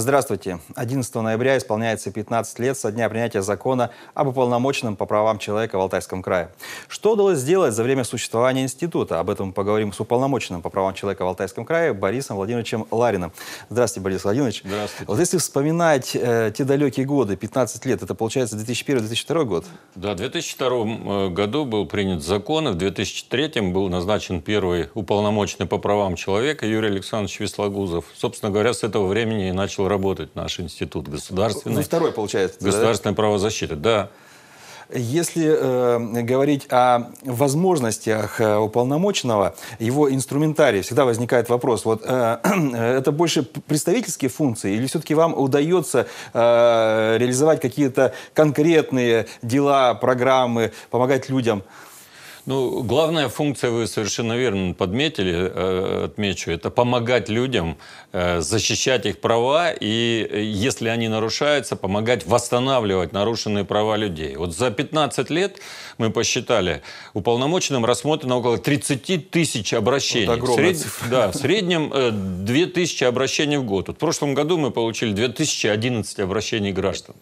Здравствуйте. 11 ноября исполняется 15 лет со дня принятия закона об уполномоченном по правам человека в Алтайском крае. Что удалось сделать за время существования института? Об этом поговорим с уполномоченным по правам человека в Алтайском крае Борисом Владимировичем Лариным. Здравствуйте, Борис Владимирович. Здравствуйте. Вот если вспоминать э, те далекие годы, 15 лет, это получается 2001-2002 год? Да, в 2002 э, году был принят закон, и в 2003 был назначен первый уполномоченный по правам человека Юрий Александрович Веслогузов. Собственно говоря, с этого времени и начал работать наш институт государственный. Ну, второй, получается. Государственная да? правозащита, да. Если э, говорить о возможностях э, уполномоченного, его инструментарий, всегда возникает вопрос, вот э, это больше представительские функции или все-таки вам удается э, реализовать какие-то конкретные дела, программы, помогать людям? Ну, главная функция, вы совершенно верно подметили, э, отмечу, это помогать людям, э, защищать их права и, если они нарушаются, помогать восстанавливать нарушенные права людей. Вот за 15 лет, мы посчитали, уполномоченным рассмотрено около 30 тысяч обращений. Вот в сред... Да, в среднем 2 э, тысячи обращений в год. Вот в прошлом году мы получили 2011 обращений граждан.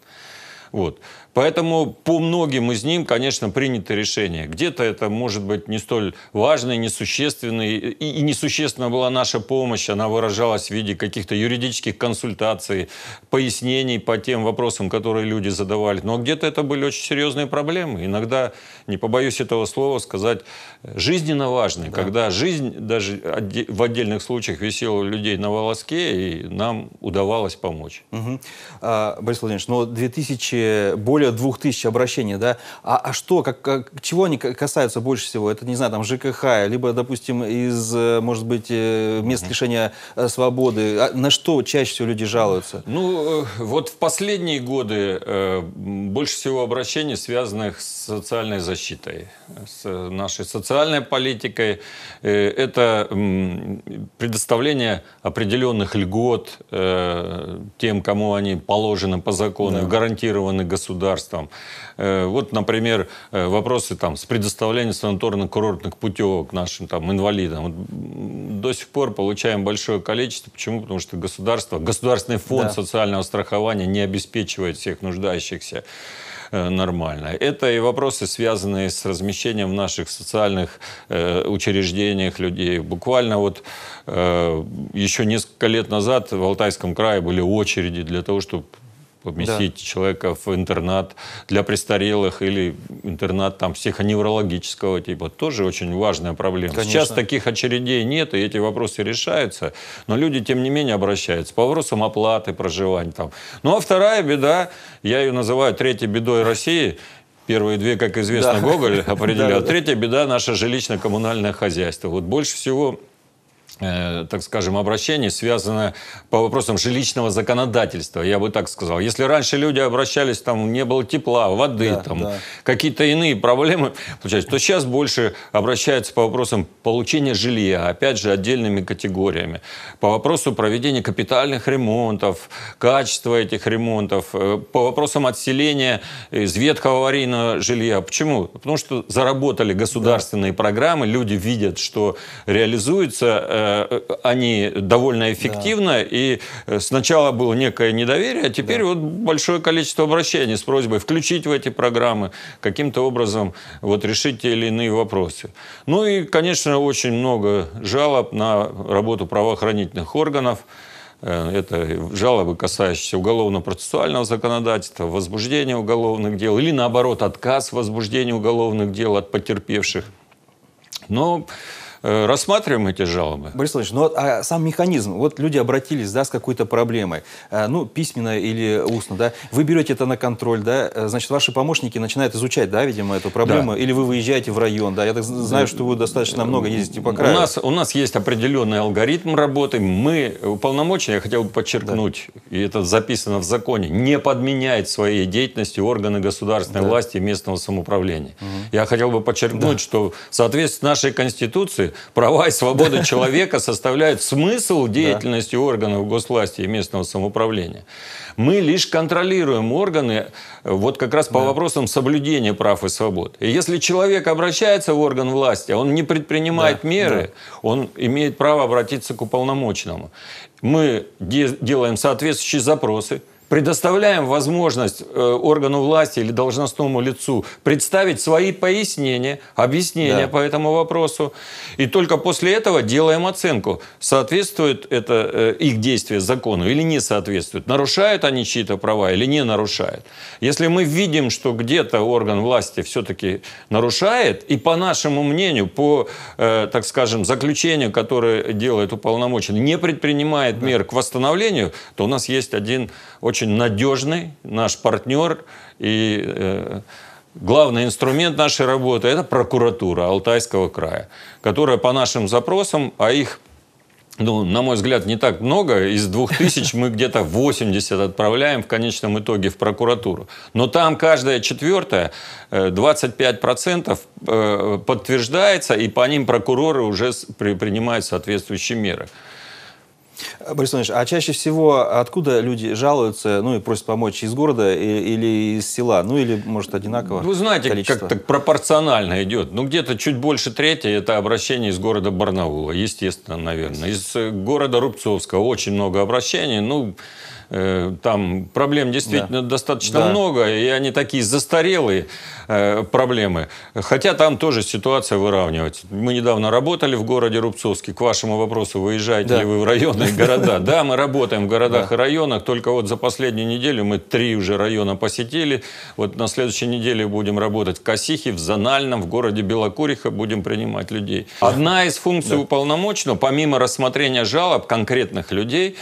Вот. Поэтому по многим из них, конечно, принято решение. Где-то это может быть не столь важно и несущественно, и, и несущественна была наша помощь, она выражалась в виде каких-то юридических консультаций, пояснений по тем вопросам, которые люди задавали. Но где-то это были очень серьезные проблемы. Иногда, не побоюсь этого слова сказать, жизненно важные, да. когда жизнь даже в отдельных случаях висела у людей на волоске, и нам удавалось помочь. Угу. А, Борис Владимирович, но ну, 2000 2000, более 2000 обращений, да? А, а что, как, как, чего они касаются больше всего? Это, не знаю, там, ЖКХ, либо, допустим, из, э, может быть, э, мест лишения э, свободы. А на что чаще всего люди жалуются? Ну, вот в последние годы больше всего обращений, связанных с социальной защитой, с нашей социальной политикой. это предоставление определенных льгот тем, кому они положены по закону, да. гарантированно сформированы государством. Э, вот, например, э, вопросы там, с предоставлением санаторно-курортных путевок нашим там, инвалидам. До сих пор получаем большое количество. Почему? Потому что государство, государственный фонд да. социального страхования не обеспечивает всех нуждающихся э, нормально. Это и вопросы, связанные с размещением в наших социальных э, учреждениях людей. Буквально вот э, еще несколько лет назад в Алтайском крае были очереди для того, чтобы поместить да. человека в интернат для престарелых или интернат там психоневрологического типа, тоже очень важная проблема. Конечно. Сейчас таких очередей нет, и эти вопросы решаются, но люди, тем не менее, обращаются по вопросам оплаты проживания там. Ну, а вторая беда, я ее называю третьей бедой России, Первые две, как известно, да. Гоголь определял. Да, да. Третья беда – наше жилищно-коммунальное хозяйство. Вот больше всего Э, так скажем, обращение связанное по вопросам жилищного законодательства, я бы так сказал. Если раньше люди обращались, там не было тепла, воды, да, там да. какие-то иные проблемы, получается, то сейчас больше обращаются по вопросам получения жилья, опять же, отдельными категориями. По вопросу проведения капитальных ремонтов, качества этих ремонтов, э, по вопросам отселения из ветхого аварийного жилья. Почему? Потому что заработали государственные да. программы, люди видят, что реализуется э, Э, они довольно эффективно, да. и э, сначала было некое недоверие, а теперь да. вот большое количество обращений с просьбой включить в эти программы, каким-то образом вот решить те или иные вопросы. Ну и, конечно, очень много жалоб на работу правоохранительных органов, э, это жалобы, касающиеся уголовно-процессуального законодательства, возбуждения уголовных дел или, наоборот, отказ возбуждения уголовных дел от потерпевших. Но Э, рассматриваем эти жалобы. Борис Владимирович, ну а сам механизм, вот люди обратились, да, с какой-то проблемой, э, ну, письменно или устно, да, вы берете это на контроль, да, э, значит, ваши помощники начинают изучать, да, видимо, эту проблему, да. или вы выезжаете в район, да, я так знаю, что вы достаточно много ездите по краю. У нас, у нас есть определенный алгоритм работы, мы уполномочены, я хотел бы подчеркнуть, да. и это записано в законе, не подменяет своей деятельности органы государственной да. власти и местного самоуправления. Угу. Я хотел бы подчеркнуть, да. что в соответствии с нашей Конституцией права и свободы человека составляют смысл деятельности органов госвласти и местного самоуправления. Мы лишь контролируем органы э, вот как раз по вопросам соблюдения прав и свобод. И если человек обращается в орган власти, а он не предпринимает меры, он имеет право обратиться к уполномоченному. Мы делаем соответствующие запросы, предоставляем возможность э, органу власти или должностному лицу представить свои пояснения, объяснения да. по этому вопросу. И только после этого делаем оценку, соответствует это э, их действие закону или не соответствует, нарушают они чьи-то права или не нарушают. Если мы видим, что где-то орган власти все-таки нарушает, и по нашему мнению, по, э, так скажем, заключению, которое делает уполномоченный, не предпринимает да. мер к восстановлению, то у нас есть один очень очень надежный наш партнер и э, главный инструмент нашей работы – это прокуратура Алтайского края, которая по нашим запросам, а их ну, на мой взгляд, не так много. Из двух тысяч мы где-то 80 отправляем в конечном итоге в прокуратуру. Но там каждая четвертая, 25% э, э, подтверждается, и по ним прокуроры уже принимают соответствующие меры. Борис Иванович, а чаще всего откуда люди жалуются, ну и просят помочь из города или из села? Ну или, может, одинаково? Вы знаете, как так пропорционально идет. Ну где-то чуть больше трети – это обращение из города Барнаула, естественно, наверное. Из э, города Рубцовска очень много обращений. Ну, Э, там проблем действительно да. достаточно да. много, и они такие застарелые э, проблемы. Хотя там тоже ситуация выравнивать. Мы недавно работали в городе Рубцовске. К вашему вопросу, выезжаете да. ли вы в районные города? Да, мы работаем в городах и районах. Только вот за последнюю неделю мы три уже района посетили. Вот на следующей неделе будем работать в Косихе, в Зональном, в городе Белокуриха будем принимать людей. Одна из функций уполномоченного, помимо рассмотрения жалоб конкретных людей,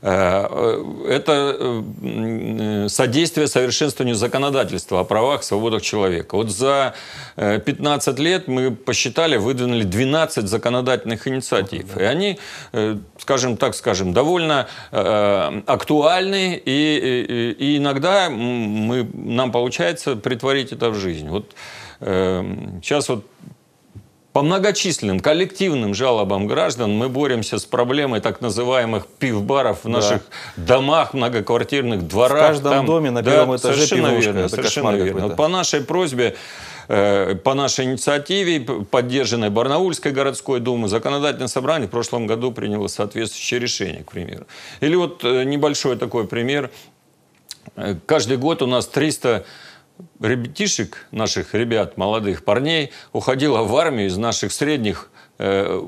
э, это э, э, содействие совершенствованию законодательства о правах и свободах человека. Вот за 15 э, лет мы посчитали, выдвинули 12 законодательных инициатив. И они, скажем так, скажем, довольно актуальны, и, и, и иногда мы, нам получается притворить это в жизнь. Вот сейчас вот по многочисленным коллективным жалобам граждан мы боремся с проблемой так называемых пивбаров в наших да. домах, многоквартирных дворах. В каждом там, доме на первом да, этаже совершенно пивушка. Верно, Это совершенно верно. По нашей просьбе э, по нашей инициативе, поддержанной Барнаульской городской думой, законодательное собрание в прошлом году приняло соответствующее решение, к примеру. Или вот э, небольшой такой пример. Э, каждый год у нас 300 ребятишек, наших ребят, молодых парней, уходило в армию из наших средних э,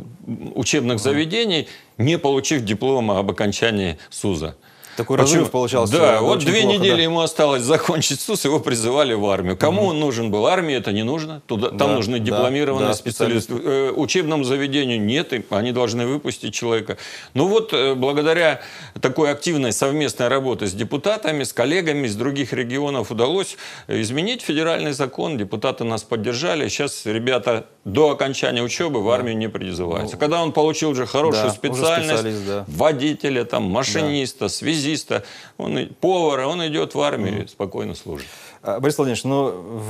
учебных заведений, не получив диплома об окончании СУЗа. Такой Почему? разрыв получался. Да, ну, вот две плохо, недели да. ему осталось закончить СУС, его призывали в армию. Кому угу. он нужен был? Армии это не нужно. Туда, да, там нужны дипломированные да, специалисты. Э, учебному заведению нет, и они должны выпустить человека. Ну вот, э, благодаря такой активной совместной работе с депутатами, с коллегами из других регионов удалось изменить федеральный закон. Депутаты нас поддержали. Сейчас ребята до окончания учебы в армию не призывается. Ну, Когда он получил уже хорошую да, специальность, уже да. водителя, там, машиниста, да. связиста, он, повара, он идет в армию, угу. спокойно служит. А, Борис Владимирович, ну,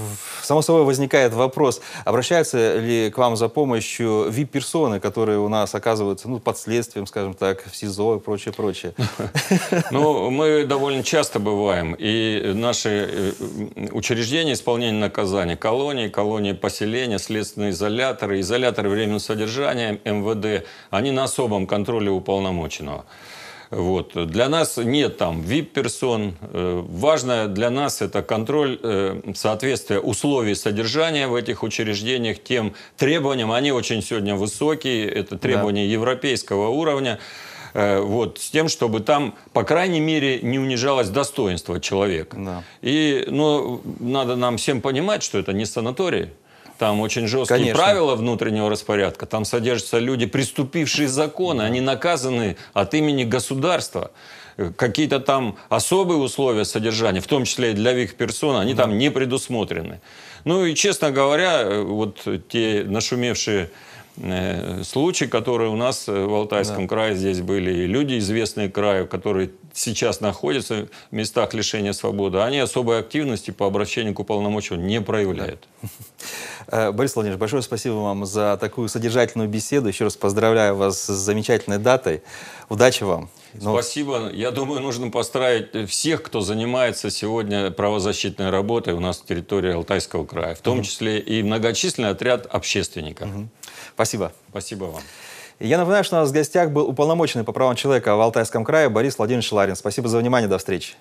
само собой возникает вопрос, обращаются ли к вам за помощью вип-персоны, которые у нас оказываются ну, под следствием, скажем так, в СИЗО и прочее, прочее? Ну, мы довольно часто бываем, и наши э, учреждения исполнения наказания, колонии, колонии поселения, следственные изоляторы, изоляторы временного содержания, МВД, они на особом контроле уполномоченного. Вот. Для нас нет там vip персон э, Важно для нас это контроль э, соответствия условий содержания в этих учреждениях тем требованиям. Они очень сегодня высокие. Это требования да. европейского уровня э, вот, с тем, чтобы там, по крайней мере, не унижалось достоинство человека. Да. И, ну, надо нам всем понимать, что это не санаторий, там очень жесткие Конечно. правила внутреннего распорядка. Там содержатся люди, приступившие законы. Да. Они наказаны от имени государства. Э, какие-то там особые условия содержания, в том числе и для их персон, они да. там не предусмотрены. Ну и, честно говоря, э, вот те нашумевшие э, случаи, которые у нас в Алтайском да. крае здесь были, и люди, известные краю, которые сейчас находятся в местах лишения свободы, они особой активности по обращению к уполномоченному не проявляют. Э, Борис Владимирович, большое спасибо вам за такую содержательную беседу. Еще раз поздравляю вас с замечательной датой. Удачи вам. Ну, спасибо. Я думаю, нужно поставить всех, кто занимается сегодня правозащитной работой у нас на территории Алтайского края, в том числе и многочисленный отряд общественников. Спасибо. Спасибо вам. Я напоминаю, что у нас в гостях был уполномоченный по правам человека в Алтайском крае Борис Владимирович Ларин. Спасибо за внимание, до встречи.